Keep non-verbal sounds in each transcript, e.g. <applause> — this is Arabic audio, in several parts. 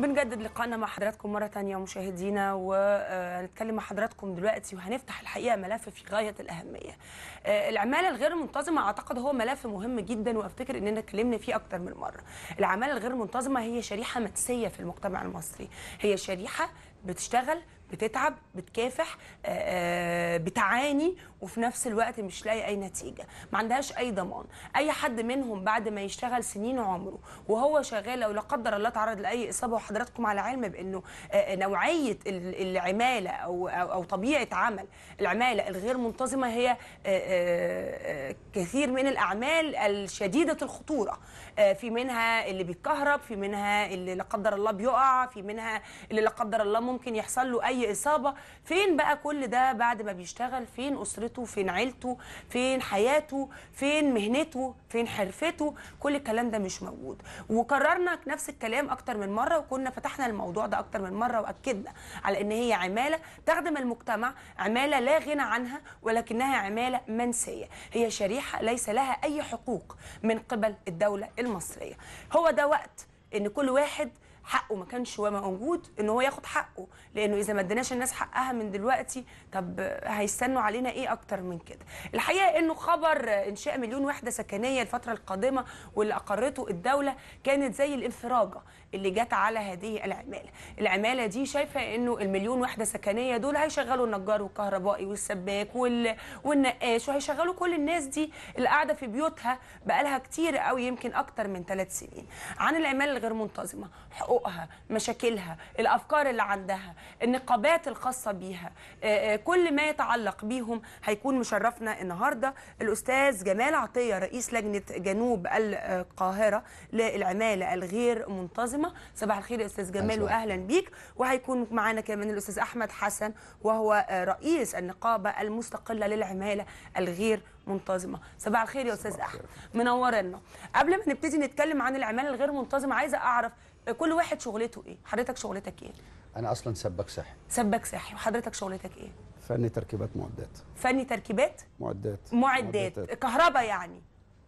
بنجدد لقائنا مع حضراتكم مرة تانية مشاهدينا وهنتكلم آه، مع حضراتكم دلوقتي وهنفتح الحقيقة ملف في غاية الأهمية. آه، العمالة الغير منتظمة أعتقد هو ملف مهم جدا وأفتكر إننا اتكلمنا فيه أكتر من مرة. العمالة الغير منتظمة هي شريحة مأسية في المجتمع المصري، هي شريحة بتشتغل بتتعب بتكافح آه، بتعاني وفي نفس الوقت مش لاقي اي نتيجه ما عندهاش اي ضمان اي حد منهم بعد ما يشتغل سنين عمره وهو شغال لو لا قدر الله تعرض لاي اصابه وحضراتكم على علم بانه آه، آه، نوعيه العماله او او طبيعه عمل العماله الغير منتظمه هي آه، كثير من الاعمال الشديده الخطوره في منها اللي بيتكهرب في منها اللي لا قدر الله بيقع في منها اللي لا قدر الله ممكن يحصل له اي اصابه فين بقى كل ده بعد ما بيشتغل فين اسرته اسرته فين عيلته فين حياته فين مهنته فين حرفته كل الكلام ده مش موجود وكررنا نفس الكلام اكتر من مره وكنا فتحنا الموضوع ده اكتر من مره واكدنا على ان هي عماله تخدم المجتمع عماله لا غنى عنها ولكنها عماله منسيه هي شريحه ليس لها اي حقوق من قبل الدوله المصريه هو ده وقت ان كل واحد حقه ما كانش موجود ان هو ياخد حقه لانه اذا ما اديناش الناس حقها من دلوقتي طب هيستنوا علينا ايه اكتر من كده الحقيقه انه خبر انشاء مليون وحده سكنيه الفتره القادمه واللي اقرته الدوله كانت زي الانفراجه اللي جت على هذه العماله العماله دي شايفه انه المليون وحده سكنيه دول هيشغلوا النجار والكهربائي والسباك وال... والنقاش وهيشغلوا كل الناس دي اللي قاعده في بيوتها بقالها كتير قوي يمكن اكتر من ثلاث سنين عن العماله الغير منتظمه حقوق حقوقها مشاكلها الافكار اللي عندها النقابات الخاصه بيها آه، آه، كل ما يتعلق بيهم هيكون مشرفنا النهارده الاستاذ جمال عطيه رئيس لجنه جنوب القاهره للعماله الغير منتظمه صباح الخير يا استاذ جمال واهلا بيك وهيكون معانا كمان الاستاذ احمد حسن وهو رئيس النقابه المستقله للعماله الغير منتظمه صباح الخير يا استاذ احمد منورنا قبل ما نبتدي نتكلم عن العماله الغير منتظمه عايزه اعرف كل واحد شغلته ايه حضرتك شغلتك ايه انا اصلا سباك صحي سباك صحي وحضرتك شغلتك ايه فني تركيبات معدات فني تركيبات معدات معدات, معدات. كهرباء يعني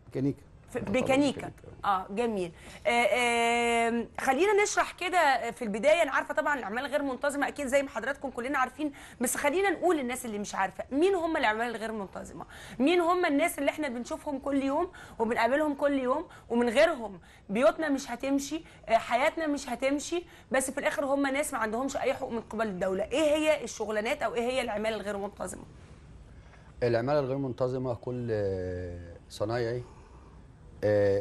ميكانيكا ميكانيكا اه جميل آه آه خلينا نشرح كده في البدايه انا عارفه طبعا الاعمال غير منتظمه اكيد زي ما حضراتكم كلنا عارفين بس خلينا نقول للناس اللي مش عارفه مين هم الاعمال الغير منتظمه مين هم الناس اللي احنا بنشوفهم كل يوم وبنقابلهم كل يوم ومن غيرهم بيوتنا مش هتمشي آه، حياتنا مش هتمشي بس في الاخر هم ناس ما عندهمش اي حقوق من قبل الدوله ايه هي الشغلانات او ايه هي الاعمال الغير منتظمه الاعمال الغير منتظمه كل آه، صنايعي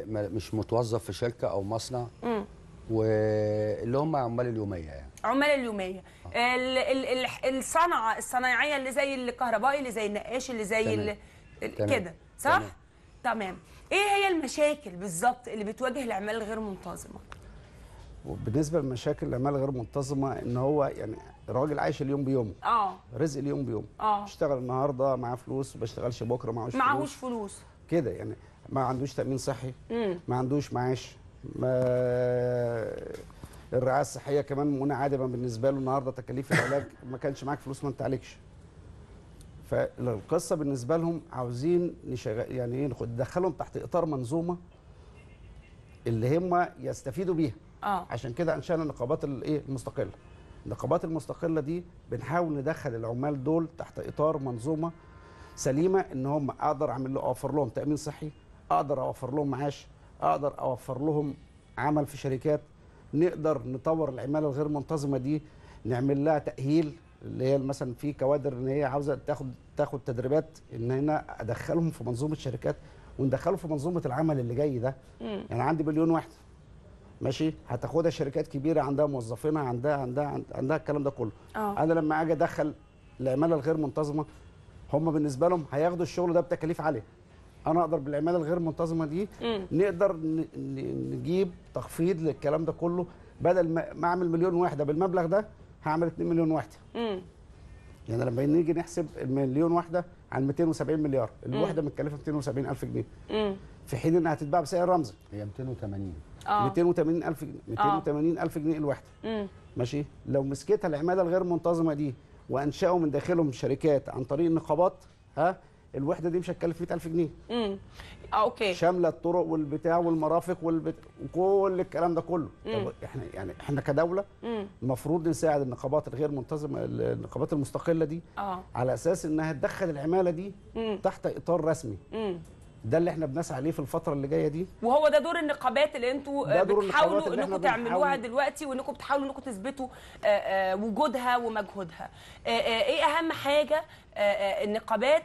مش متوظف في شركه او مصنع واللي هم عمال اليوميه يعني عمال اليوميه آه. الصنعه الصنايعيه اللي زي الكهربائي اللي زي النقاش اللي زي ال... كده صح تمام. تمام ايه هي المشاكل بالظبط اللي بتواجه الاعمال الغير منتظمه وبالنسبه لمشاكل الاعمال غير منتظمه ان هو يعني الراجل عايش اليوم بيومه اه رزق اليوم بيومه اه اشتغل النهارده معاه فلوس ما بشتغلش بكره معهوش فلوس معهوش فلوس كده يعني ما عندوش تامين صحي ما عندوش معاش ما الرعايه الصحيه كمان منعدمه بالنسبه له النهارده تكاليف العلاج <laughs> ما كانش معاك فلوس ما انت عليكش فالقصه بالنسبه لهم عاوزين نشغل يعني ايه ندخلهم تحت اطار منظومه اللي هم يستفيدوا بيها آه. عشان كده انشانا النقابات الايه المستقله النقابات المستقله دي بنحاول ندخل العمال دول تحت اطار منظومه سليمه ان هم اقدر اعمل له اوفر لهم تامين صحي اقدر اوفر لهم معاش اقدر اوفر لهم عمل في شركات نقدر نطور العماله الغير منتظمه دي نعمل لها تاهيل اللي هي مثلا في كوادر ان هي عاوزه تاخد تاخد تدريبات ان انا ادخلهم في منظومه شركات وندخله في منظومه العمل اللي جاي ده مم. يعني عندي مليون واحد ماشي هتاخدها شركات كبيره عندها موظفينها عندها عندها عندها الكلام ده كله أوه. انا لما اجي ادخل العماله الغير منتظمه هم بالنسبه لهم هياخدوا الشغل ده بتكاليف عاليه انا اقدر بالعماله الغير منتظمه دي مم. نقدر نجيب تخفيض للكلام ده كله بدل ما اعمل مليون وحده بالمبلغ ده هعمل 2 مليون وحده مم. يعني لما نيجي نحسب المليون وحده عن 270 مليار الوحده متكلفه 270 الف جنيه مم. في حين انها هتتباع بسعر رمزي هي 280 اه 280 آه. الف جنيه 280 الف جنيه الوحده مم. ماشي لو مسكتها العماله الغير منتظمه دي وانشاوا من داخلهم شركات عن طريق النقابات ها الوحده دي مش هتكلف 100000 جنيه امم اوكي شامله الطرق والبتاع والمرافق والبت... وكل الكلام ده كله طب احنا يعني احنا كدوله مم. المفروض نساعد النقابات الغير منتظمه النقابات المستقله دي أوه. على اساس انها تدخل العماله دي مم. تحت اطار رسمي مم. ده اللي احنا بنسعى ليه في الفتره اللي جايه دي وهو ده دور النقابات اللي انتوا بتحاولوا انكم تعملوها دلوقتي وانكم بتحاولوا انكم تثبتوا آه، آه، وجودها ومجهودها آه، ايه اهم حاجه النقابات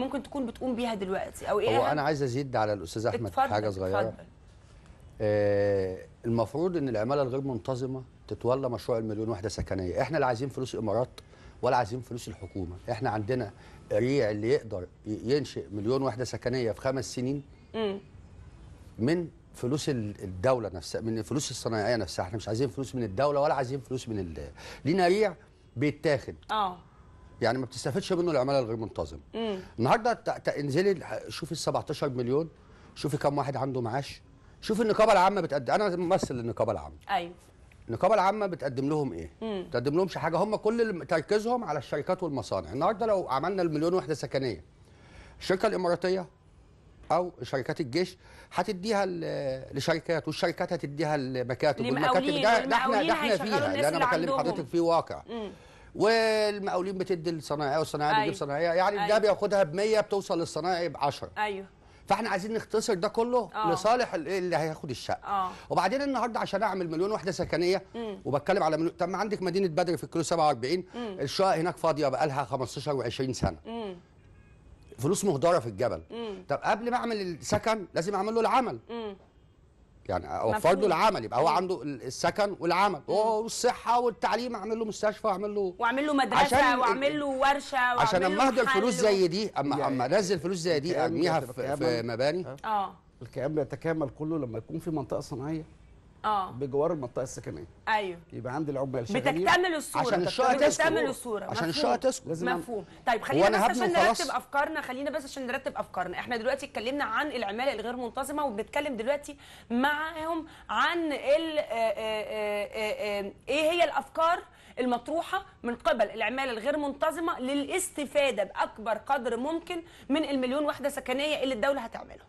ممكن تكون بتقوم بيها دلوقتي او ايه هو انا عايز ازيد على الاستاذ احمد اتفضل حاجه صغيره اتفضل. المفروض ان العماله الغير منتظمه تتولى مشروع المليون وحده سكنيه احنا اللي عايزين فلوس الامارات ولا عايزين فلوس الحكومه احنا عندنا ريع اللي يقدر ينشئ مليون وحده سكنيه في خمس سنين من فلوس الدوله نفسها من فلوس الصناعيه نفسها احنا مش عايزين فلوس من الدوله ولا عايزين فلوس من ال... لينا ريع بيتاخد اه يعني ما بتستفدش منه العماله الغير منتظم النهارده انزلي شوفي ال 17 مليون شوفي كم واحد عنده معاش شوفي النقابه العامه بتقدم انا ممثل للنقابه العامه ايوه النقابه العامه بتقدم لهم ايه؟ مم. بتقدم لهمش حاجه هم كل تركيزهم على الشركات والمصانع، النهارده لو عملنا المليون وحده سكنيه الشركه الاماراتيه او شركات الجيش هتديها لشركات والشركات هتديها لمكاتب والمكاتب ده, ده احنا ده احنا فيها اللي انا بكلم حضرتك فيه واقع مم. والمقاولين بتدي للصنايعيه والصنايعيه أيوه. بتجيب صنايعيه يعني أيوه. ده بياخدها ب 100 بتوصل للصنايعي ب 10 ايوه فاحنا عايزين نختصر ده كله أوه. لصالح اللي هياخد الشقه أوه. وبعدين النهارده عشان اعمل مليون وحده سكنيه مم. وبتكلم على مليون طب ما عندك مدينه بدر في الكيلو 47 الشقه هناك فاضيه بقى لها 15 و20 سنه مم. فلوس مهدره في الجبل مم. طب قبل ما اعمل السكن لازم اعمل له العمل مم. يعني اوفر له العمل يبقى هو عنده السكن والعمل والصحه والتعليم اعمل له مستشفى واعمل له واعمل له مدرسه واعمل له ورشه عشان اما اهدى الفلوس زي دي اما يعني اما انزل فلوس زي دي ارميها في, في مباني اه الكيان بيتكامل كله لما يكون في منطقه صناعيه اه بجوار المنطقه السكنيه ايوه يبقى عندي العمال شغالين بتكتمل الصوره عشان الشقه بتكتمل الصوره عشان الشقه تسكن لازم مفهوم طيب خلينا بس عشان نرتب افكارنا خلينا بس عشان نرتب افكارنا احنا دلوقتي اتكلمنا عن العماله الغير منتظمه وبنتكلم دلوقتي معاهم عن ال آه، آه، آه، ايه هي الافكار المطروحه من قبل العماله الغير منتظمه للاستفاده باكبر قدر ممكن من المليون وحده سكنيه اللي الدوله هتعملها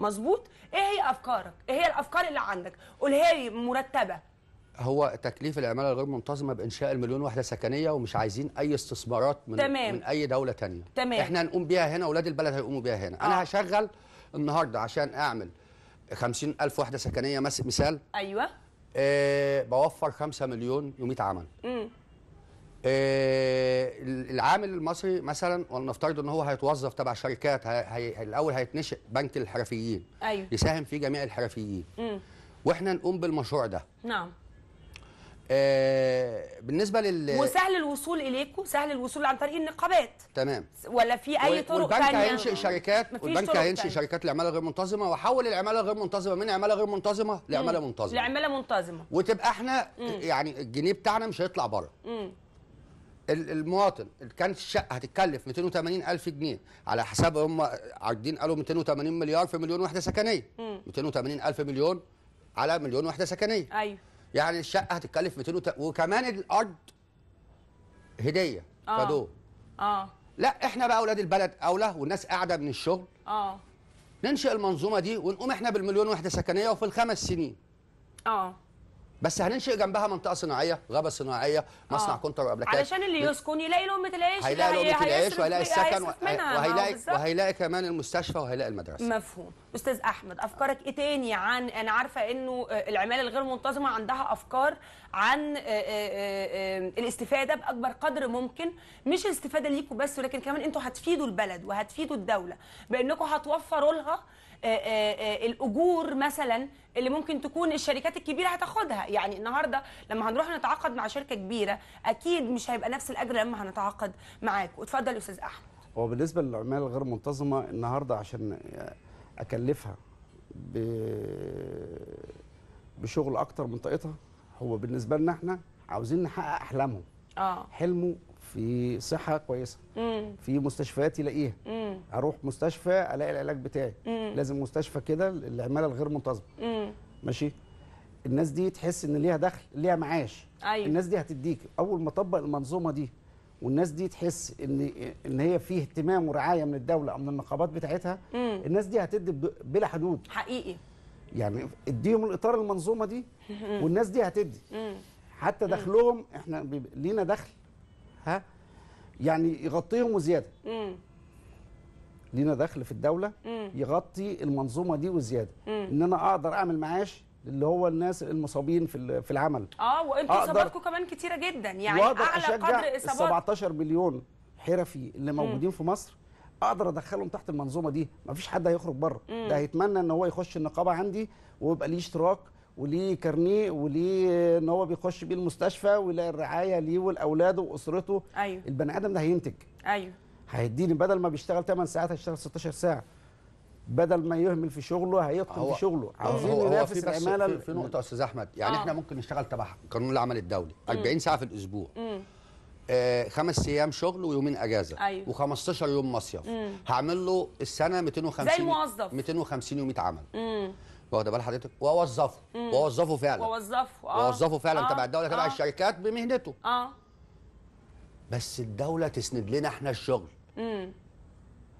مظبوط ايه هي افكارك ايه هي الافكار اللي عندك قولها لي مرتبه هو تكليف العماله الغير منتظمه بانشاء المليون وحده سكنيه ومش عايزين اي استثمارات من تمام. من اي دوله ثانيه تمام احنا هنقوم بيها هنا اولاد البلد هيقوموا بيها هنا آه. انا هشغل النهارده عشان اعمل 50000 وحده سكنيه مثال ايوه آه بوفر 5 مليون و100 عمل امم آه، العامل المصري مثلا ولنفترض ان هو هيتوظف تبع شركات هي الاول هيتنشئ بنك الحرفيين أيوه. يساهم فيه جميع الحرفيين مم. واحنا نقوم بالمشروع ده نعم آه بالنسبه لل وسهل الوصول اليكم سهل الوصول عن طريق النقابات تمام ولا في اي طرق والبنك ثانيه البنك هينشئ شركات والبنك هينشئ شركات العماله غير منتظمه وحول العماله غير منتظمه من عماله غير منتظمه لعماله منتظمه لعماله منتظمه وتبقى احنا مم. يعني الجنيه بتاعنا مش هيطلع بره المواطن اللي كانت الشقه هتتكلف 280 الف جنيه على حساب هم عارضين قالوا 280 مليار في مليون وحده سكنيه 280 الف مليون على مليون وحده سكنيه ايوه يعني الشقه هتتكلف 200 وت... وكمان الارض هديه آه. اه لا احنا بقى اولاد البلد اولى والناس قاعده من الشغل اه ننشئ المنظومه دي ونقوم احنا بالمليون وحده سكنيه وفي الخمس سنين اه بس هننشئ جنبها منطقه صناعيه غابه صناعيه مصنع آه. كونتر وابلكات علشان اللي يسكن يلاقي لقمه العيش هيلاقي لقمه العيش وهيلاقي السكن آه، وهيلاقي وهيلاقي كمان المستشفى وهيلاقي المدرسه مفهوم استاذ احمد افكارك ايه تاني عن انا عارفه انه آه، العماله الغير منتظمه عندها افكار عن آه، الاستفاده باكبر قدر ممكن مش الاستفاده ليكم بس ولكن كمان انتوا هتفيدوا البلد وهتفيدوا الدوله بانكم هتوفروا لها آه، آه، آه، الاجور مثلا اللي ممكن تكون الشركات الكبيره هتاخدها يعني النهارده لما هنروح نتعاقد مع شركه كبيره اكيد مش هيبقى نفس الاجر لما هنتعاقد معاك واتفضل يا استاذ احمد هو بالنسبه للعماله الغير منتظمه النهارده عشان اكلفها بشغل اكتر من طاقتها هو بالنسبه لنا احنا عاوزين نحقق احلامهم اه حلمه في صحه كويسه مم. في مستشفيات يلاقيها مم. اروح مستشفى الاقي العلاج بتاعي مم. لازم مستشفى كده العماله الغير منتظمه ماشي الناس دي تحس ان ليها دخل ليها معاش أيوة. الناس دي هتديك اول ما طبق المنظومه دي والناس دي تحس ان ان هي في اهتمام ورعايه من الدوله او من النقابات بتاعتها مم. الناس دي هتدي بلا حدود حقيقي يعني اديهم الاطار المنظومه دي والناس دي هتدي مم. حتى دخلهم احنا لينا دخل ها يعني يغطيهم وزياده مم. لينا دخل في الدوله مم. يغطي المنظومه دي وزياده مم. ان انا اقدر اعمل معاش اللي هو الناس المصابين في في العمل اه وانتوا اصاباتكم كمان كتيره جدا يعني اعلى قدر اصابات 17 مليون حرفي اللي موجودين مم. في مصر اقدر ادخلهم تحت المنظومه دي مفيش حد هيخرج بره ده هيتمنى ان هو يخش النقابه عندي ويبقى ليه اشتراك وليه كارنيه وليه ان هو بيخش بيه المستشفى ويلاقي الرعايه ليه ولاولاده واسرته ايوه البني ادم ده هينتج ايوه هيديني بدل ما بيشتغل 8 ساعات هيشتغل 16 ساعه بدل ما يهمل في شغله هيتقن في شغله عاوزين ننافس العماله في, في نقطه يا استاذ احمد يعني أوه. احنا ممكن نشتغل تبع قانون العمل الدولي 40 ساعه في الاسبوع امم آه خمس ايام شغل ويومين اجازه أيوه. و15 يوم مصيف هعمل له السنه 250 زي الموظف 250 يوم عمل مم. واخد بال حضرتك واوظفه واوظفه فعلا واوظفه اه واوظفه فعلا آه. تبع الدوله تبع آه. الشركات بمهنته اه بس الدوله تسند لنا احنا الشغل امم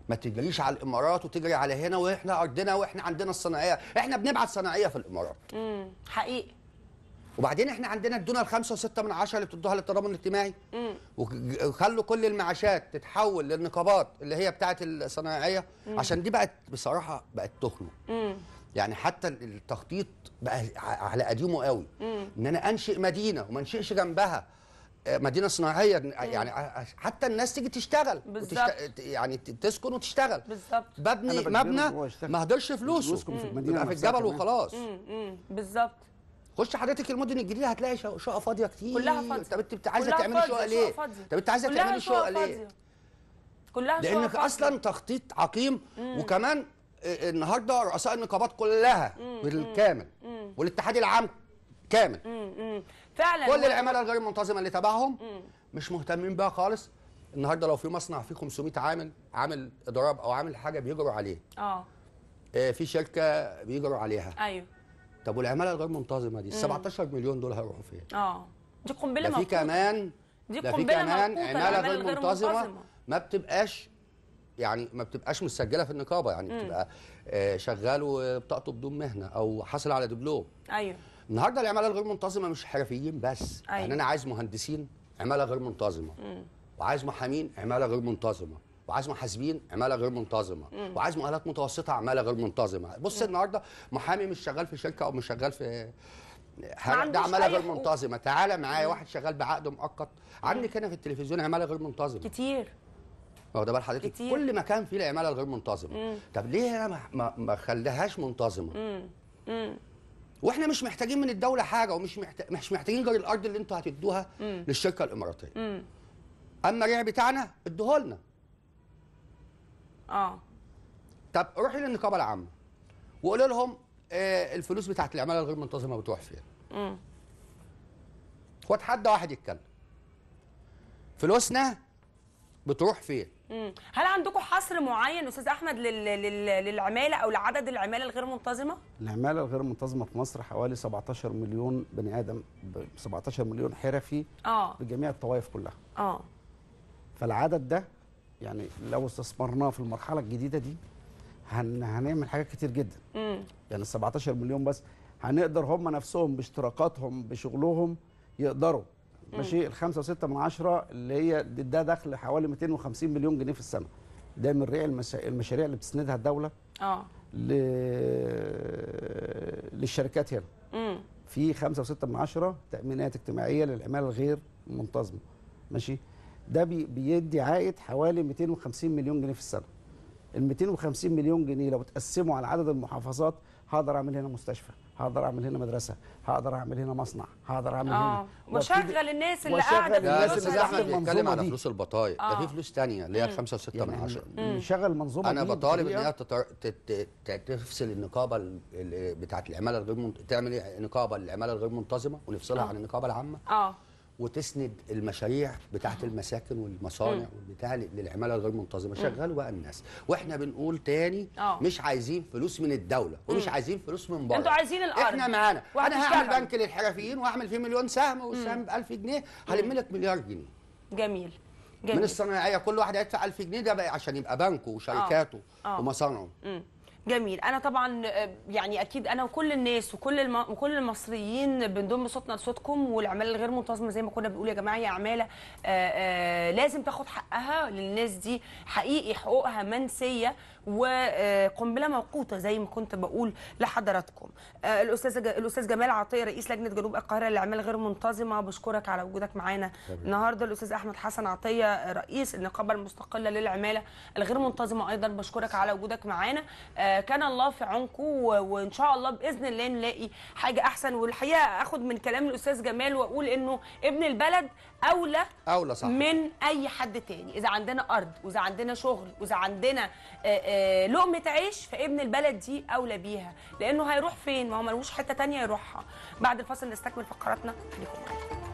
ما تجريش على الامارات وتجري على هنا واحنا ارضنا واحنا عندنا الصناعيه احنا بنبعت صناعيه في الامارات امم حقيقي وبعدين احنا عندنا ادونا الخمسة وستة من عشرة اللي بتدوها للتضامن الاجتماعي وخلوا كل المعاشات تتحول للنقابات اللي هي بتاعت الصناعية عشان دي بقت بصراحة بقت تخنق يعني حتى التخطيط بقى على قديمه قوي ان انا انشئ مدينه وما انشئش جنبها آه، مدينه صناعيه يعني حتى الناس تيجي تشتغل وتشت... يعني تسكن وتشتغل بالظبط ببني مبنى ما هدرش فلوسه في في الجبل وخلاص بالظبط خش حضرتك المدن الجديده هتلاقي شقق فاضيه كتير كلها فاضيه طب انت عايزه تعملي شقق ليه؟ طب انت عايزه تعملي شقق ليه؟ كلها لانك اصلا تخطيط عقيم وكمان النهارده رؤساء النقابات كلها بالكامل والاتحاد العام كامل فعلا كل العماله الغير منتظمه اللي تبعهم مش مهتمين بها خالص النهارده لو في مصنع فيه 500 عامل عامل اضراب او عامل حاجه بيجروا عليه اه, آه، في شركه بيجروا عليها ايوه طب والعماله الغير منتظمه دي ال 17 مليون دول هيروحوا فين؟ اه دي قنبله موجوده في كمان دي قنبله كمان عماله غير منتظمه ما بتبقاش يعني ما بتبقاش مسجله في النقابه يعني بتبقى آه، شغال وبطاقته بدون مهنه او حصل على دبلوم ايوه النهارده العماله الغير منتظمه مش حرفيين بس يعني أيوة. يعني انا عايز مهندسين عماله غير منتظمه مم. وعايز محامين عماله غير منتظمه وعايز محاسبين عماله غير منتظمه مم. وعايز مؤهلات متوسطه عماله غير منتظمه بص مم. النهارده محامي مش شغال في شركه او مش شغال في ده عماله غير منتظمه تعالى معايا واحد شغال بعقد مؤقت عندك هنا في التلفزيون عماله غير منتظمه كتير واخده بال حضرتك كتير. كل مكان فيه العماله الغير منتظمه مم. طب ليه انا ما, ما خليهاش منتظمه مم. مم. واحنا مش محتاجين من الدوله حاجه ومش محتاج مش محتاجين غير الارض اللي انتوا هتدوها مم. للشركه الاماراتيه مم. اما الريع بتاعنا ادوه لنا اه طب روحي للنقابه العامه وقولي لهم آه الفلوس بتاعت العماله الغير منتظمه بتروح فين امم واحد يتكلم فلوسنا بتروح فين هل عندكم حصر معين استاذ احمد لل... لل... للعماله او لعدد العماله الغير منتظمه العماله الغير منتظمه في مصر حوالي 17 مليون بني ادم 17 مليون حرفي آه. بجميع الطوائف كلها اه فالعدد ده يعني لو استثمرناه في المرحله الجديده دي هن... هنعمل حاجات كتير جدا مم. يعني ال 17 مليون بس هنقدر هم نفسهم باشتراكاتهم بشغلهم يقدروا ماشي ال 5.6 من 10 اللي هي ده دخل حوالي 250 مليون جنيه في السنه ده من ريع المشا... المشاريع اللي بتسندها الدوله اه ل... للشركات هنا مم. في 5.6 من 10 تامينات اجتماعيه للعماله الغير منتظمه ماشي ده بي... بيدي عائد حوالي 250 مليون جنيه في السنه ال 250 مليون جنيه لو اتقسموا على عدد المحافظات هقدر اعمل هنا مستشفى هقدر اعمل هنا مدرسه هقدر اعمل هنا مصنع هقدر اعمل هنا آه، وشغل الناس اللي قاعده في الناس اللي احنا بنتكلم على فلوس البطايق ده في آه. فلوس ثانيه اللي هي 5 و6 يعني من 10 نشغل منظومه انا بطالب ان هي تفصل النقابه بتاعه العماله الغير تعمل إيه؟ نقابه للعماله الغير منتظمه ونفصلها آه. عن النقابه العامه اه وتسند المشاريع بتاعه المساكن والمصانع والبتاع للعماله الغير منتظمه شغلوا بقى الناس واحنا بنقول تاني أوه. مش عايزين فلوس من الدوله ومش عايزين فلوس من بره انتوا عايزين الارض احنا معانا انا هعمل بنك للحرفيين واعمل فيه مليون سهم والسهم ب 1000 جنيه هلم لك مليار جنيه جميل جميل من الصناعيه كل واحد هيدفع 1000 جنيه ده بقى عشان يبقى بنكه وشركاته آه. آه. ومصانعه جميل انا طبعا آه، يعني اكيد انا وكل الناس وكل الم... وكل المصريين بنضم صوتنا لصوتكم والاعمال الغير منتظمه زي ما كنا بنقول يا جماعه هي عماله آآ آه، آآ آه، لازم تاخد حقها للناس دي حقيقي حقوقها منسيه وقنبله موقوته زي ما كنت بقول لحضراتكم آه، الاستاذ الاستاذ جمال عطيه رئيس لجنه جنوب القاهره للاعمال غير منتظمه بشكرك على وجودك معانا النهارده الاستاذ احمد حسن عطيه رئيس النقابه المستقله للعماله الغير منتظمه ايضا بشكرك على وجودك معانا آه، كان الله في عونكم وان شاء الله باذن الله نلاقي حاجه احسن والحقيقه اخد من كلام الاستاذ جمال واقول انه ابن البلد اولى اولى صح من اي حد تاني اذا عندنا ارض واذا عندنا شغل واذا عندنا لقمه عيش فابن البلد دي اولى بيها لانه هيروح فين ما هو ملوش حته تانية يروحها بعد الفاصل نستكمل فقراتنا خليكم معانا